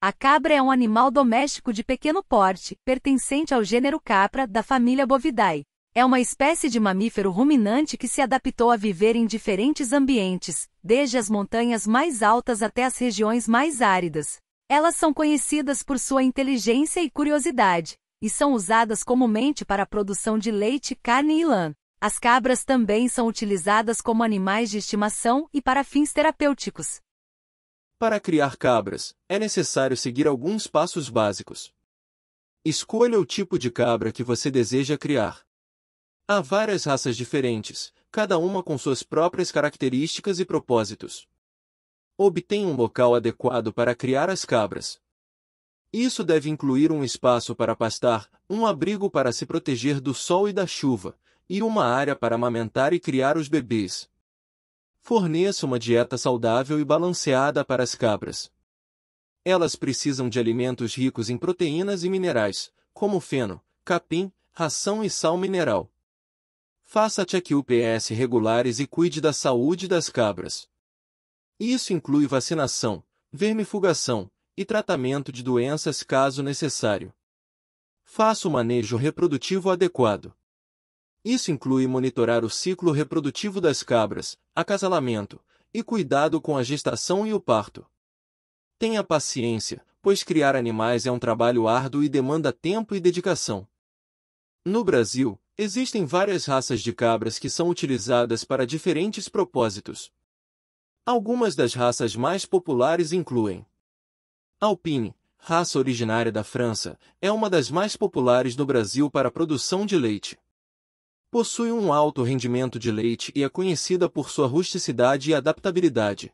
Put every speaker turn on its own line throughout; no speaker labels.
A cabra é um animal doméstico de pequeno porte, pertencente ao gênero capra, da família Bovidae. É uma espécie de mamífero ruminante que se adaptou a viver em diferentes ambientes, desde as montanhas mais altas até as regiões mais áridas. Elas são conhecidas por sua inteligência e curiosidade, e são usadas comumente para a produção de leite, carne e lã. As cabras também são utilizadas como animais de estimação e para fins terapêuticos.
Para criar cabras, é necessário seguir alguns passos básicos. Escolha o tipo de cabra que você deseja criar. Há várias raças diferentes, cada uma com suas próprias características e propósitos. Obtenha um local adequado para criar as cabras. Isso deve incluir um espaço para pastar, um abrigo para se proteger do sol e da chuva, e uma área para amamentar e criar os bebês forneça uma dieta saudável e balanceada para as cabras. Elas precisam de alimentos ricos em proteínas e minerais, como feno, capim, ração e sal mineral. Faça check UPS regulares e cuide da saúde das cabras. Isso inclui vacinação, vermifugação e tratamento de doenças caso necessário. Faça o manejo reprodutivo adequado. Isso inclui monitorar o ciclo reprodutivo das cabras, acasalamento e cuidado com a gestação e o parto. Tenha paciência, pois criar animais é um trabalho árduo e demanda tempo e dedicação. No Brasil, existem várias raças de cabras que são utilizadas para diferentes propósitos. Algumas das raças mais populares incluem Alpine, raça originária da França, é uma das mais populares no Brasil para a produção de leite. Possui um alto rendimento de leite e é conhecida por sua rusticidade e adaptabilidade.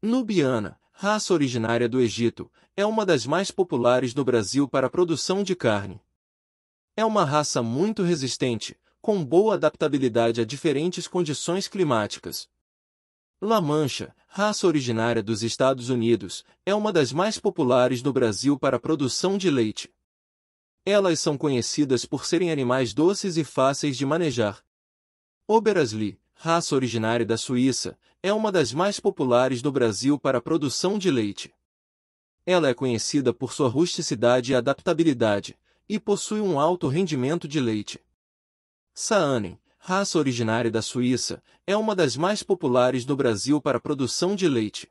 Nubiana, raça originária do Egito, é uma das mais populares no Brasil para a produção de carne. É uma raça muito resistente, com boa adaptabilidade a diferentes condições climáticas. La Mancha, raça originária dos Estados Unidos, é uma das mais populares no Brasil para a produção de leite. Elas são conhecidas por serem animais doces e fáceis de manejar. Oberasli, raça originária da Suíça, é uma das mais populares do Brasil para a produção de leite. Ela é conhecida por sua rusticidade e adaptabilidade, e possui um alto rendimento de leite. Saanen, raça originária da Suíça, é uma das mais populares do Brasil para a produção de leite.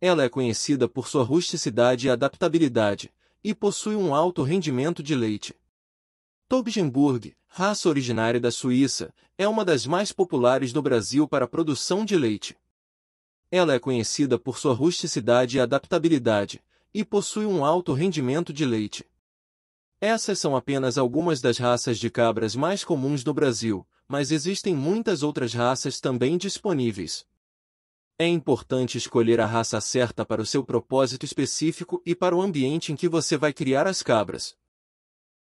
Ela é conhecida por sua rusticidade e adaptabilidade, e possui um alto rendimento de leite. Tobgenburg, raça originária da Suíça, é uma das mais populares do Brasil para a produção de leite. Ela é conhecida por sua rusticidade e adaptabilidade, e possui um alto rendimento de leite. Essas são apenas algumas das raças de cabras mais comuns no Brasil, mas existem muitas outras raças também disponíveis. É importante escolher a raça certa para o seu propósito específico e para o ambiente em que você vai criar as cabras.